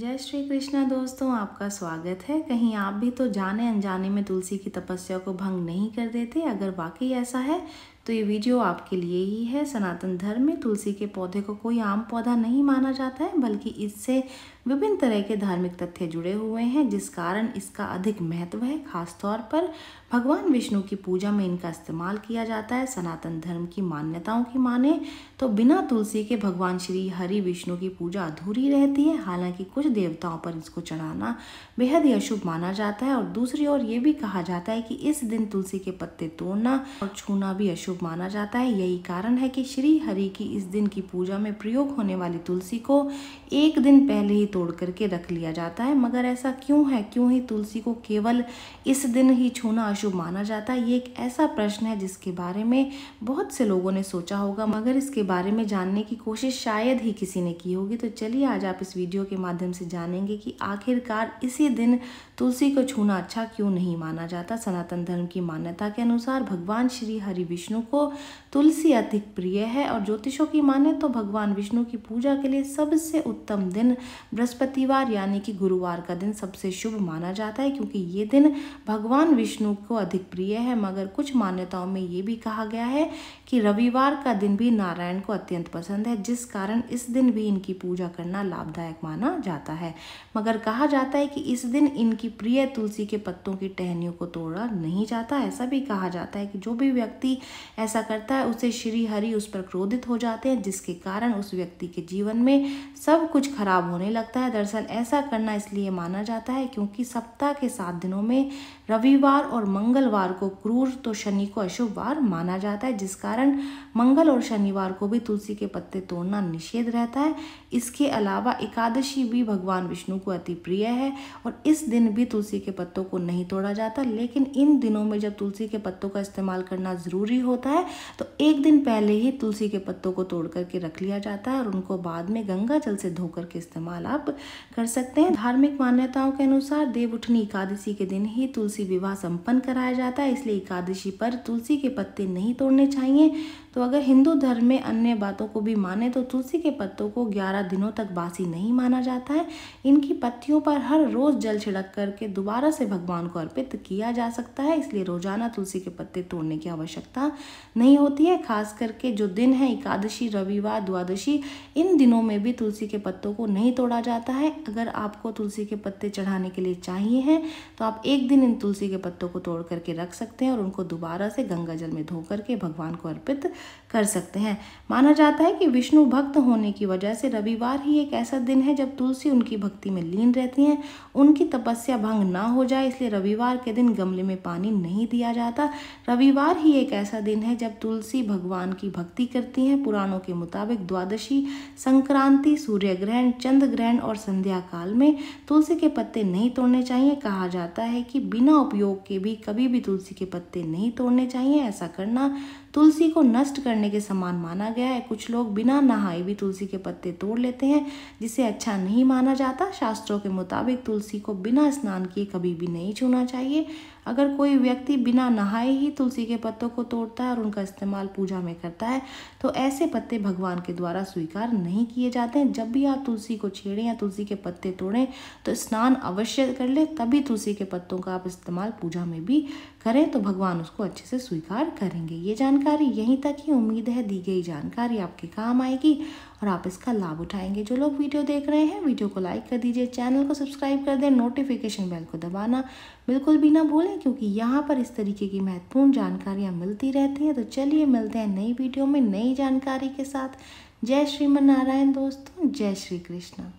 जय श्री कृष्णा दोस्तों आपका स्वागत है कहीं आप भी तो जाने अनजाने में तुलसी की तपस्या को भंग नहीं कर देते अगर वाकई ऐसा है तो ये वीडियो आपके लिए ही है सनातन धर्म में तुलसी के पौधे को कोई आम पौधा नहीं माना जाता है बल्कि इससे विभिन्न तरह के धार्मिक तथ्य जुड़े हुए हैं जिस कारण इसका अधिक महत्व है खासतौर पर भगवान विष्णु की पूजा में इनका इस्तेमाल किया जाता है सनातन धर्म की मान्यताओं की माने तो बिना तुलसी के भगवान श्री हरि विष्णु की पूजा अधूरी रहती है हालांकि कुछ देवताओं पर इसको चढ़ाना बेहद ही अशुभ माना जाता है और दूसरी ओर ये भी कहा जाता है कि इस दिन तुलसी के पत्ते तोड़ना और छूना भी अशुभ शुभ माना जाता है यही कारण है कि श्री हरि की इस दिन की पूजा में प्रयोग होने वाली तुलसी को एक दिन पहले ही तोड़ करके रख लिया जाता है मगर ऐसा क्यों है क्यों ही तुलसी को केवल इस दिन ही छूना अशुभ माना जाता है ये एक ऐसा प्रश्न है जिसके बारे में बहुत से लोगों ने सोचा होगा मगर इसके बारे में जानने की कोशिश शायद ही किसी ने की होगी तो चलिए आज आप इस वीडियो के माध्यम से जानेंगे कि आखिरकार इसी दिन तुलसी को छूना अच्छा क्यों नहीं माना जाता सनातन धर्म की मान्यता के अनुसार भगवान श्री हरि विष्णु को तुलसी अधिक प्रिय है और ज्योतिषों की माने तो भगवान विष्णु की पूजा के लिए सबसे उत्तम दिन बृहस्पतिवार यानी कि गुरुवार का दिन सबसे शुभ माना जाता है क्योंकि ये दिन भगवान विष्णु को अधिक प्रिय है मगर कुछ मान्यताओं में ये भी कहा गया है कि रविवार का दिन भी नारायण को अत्यंत पसंद है जिस कारण इस दिन भी इनकी पूजा करना लाभदायक माना जाता है मगर कहा जाता है कि इस दिन इनकी प्रिय तुलसी के पत्तों की टहनियों को तोड़ा नहीं जाता ऐसा भी कहा जाता है कि जो भी व्यक्ति ऐसा करता है उसे श्री हरि उस पर क्रोधित हो जाते हैं जिसके कारण उस व्यक्ति के जीवन में सब कुछ खराब होने लगता है दरअसल ऐसा करना इसलिए माना जाता है क्योंकि सप्ताह के सात दिनों में रविवार और मंगलवार को क्रूर तो शनि को अशुभ वार माना जाता है जिस कारण मंगल और शनिवार को भी तुलसी के पत्ते तोड़ना निषेध रहता है इसके अलावा एकादशी भी भगवान विष्णु को अति प्रिय है और इस दिन भी तुलसी के पत्तों को नहीं तोड़ा जाता लेकिन इन दिनों में जब तुलसी के पत्तों का इस्तेमाल करना ज़रूरी होता होता है तो एक दिन पहले ही तुलसी के पत्तों को तोड़ करके रख लिया जाता है और उनको बाद में गंगा जल से धो करके इस्तेमाल आप कर सकते हैं धार्मिक मान्यताओं के अनुसार देव उठनी एकादशी के दिन ही तुलसी विवाह संपन्न कराया जाता है इसलिए एकादशी पर तुलसी के पत्ते नहीं तोड़ने चाहिए तो अगर हिंदू धर्म में अन्य बातों को भी माने तो तुलसी के पत्तों को 11 दिनों तक बासी नहीं माना जाता है इनकी पत्तियों पर हर रोज़ जल छिड़क करके दोबारा से भगवान को अर्पित किया जा सकता है इसलिए रोजाना तुलसी के पत्ते तोड़ने की आवश्यकता नहीं होती है खास करके जो दिन है एकादशी रविवार द्वादशी इन दिनों में भी तुलसी के पत्तों को नहीं तोड़ा जाता है अगर आपको तुलसी के पत्ते चढ़ाने के लिए चाहिए हैं तो आप एक दिन इन तुलसी के पत्तों को तोड़ करके रख सकते हैं और उनको दोबारा से गंगा जल में धो करके भगवान को अर्पित कर सकते हैं माना जाता है कि विष्णु भक्त होने की वजह से रविवार ही एक ऐसा दिन है जब तुलसी उनकी भक्ति में लीन रहती हैं उनकी तपस्या भंग ना हो जाए इसलिए रविवार के दिन गमले में पानी नहीं दिया जाता रविवार ही एक ऐसा दिन है जब तुलसी भगवान की भक्ति करती हैं पुराणों के मुताबिक द्वादशी संक्रांति सूर्य ग्रहण चंद्र ग्रहण और संध्या काल में तुलसी के पत्ते नहीं तोड़ने चाहिए कहा जाता है कि बिना उपयोग के भी कभी भी तुलसी के पत्ते नहीं तोड़ने चाहिए ऐसा करना तुलसी को नष्ट नष्ट करने के समान माना गया है कुछ लोग बिना नहाए भी तुलसी के पत्ते तोड़ लेते हैं जिसे अच्छा नहीं माना जाता शास्त्रों के मुताबिक तुलसी को बिना स्नान किए कभी भी नहीं छूना चाहिए अगर कोई व्यक्ति बिना नहाए ही तुलसी के पत्तों को तोड़ता है और उनका इस्तेमाल पूजा में करता है तो ऐसे पत्ते भगवान के द्वारा स्वीकार नहीं किए जाते हैं जब भी आप तुलसी को छेड़ें या तुलसी के पत्ते तोड़ें तो स्नान अवश्य कर लें तभी तुलसी के पत्तों का आप इस्तेमाल पूजा में भी करें तो भगवान उसको अच्छे से स्वीकार करेंगे ये जानकारी यहीं तक ही उम्मीद है दी गई जानकारी आपके काम आएगी और आप इसका लाभ उठाएंगे जो लोग वीडियो देख रहे हैं वीडियो को लाइक कर दीजिए चैनल को सब्सक्राइब कर दें नोटिफिकेशन बेल को दबाना बिल्कुल भी ना भूलें करें क्योंकि यहाँ पर इस तरीके की महत्वपूर्ण जानकारियाँ मिलती रहती हैं तो चलिए मिलते हैं नई वीडियो में नई जानकारी के साथ जय श्रीमन नारायण दोस्तों जय श्री कृष्णा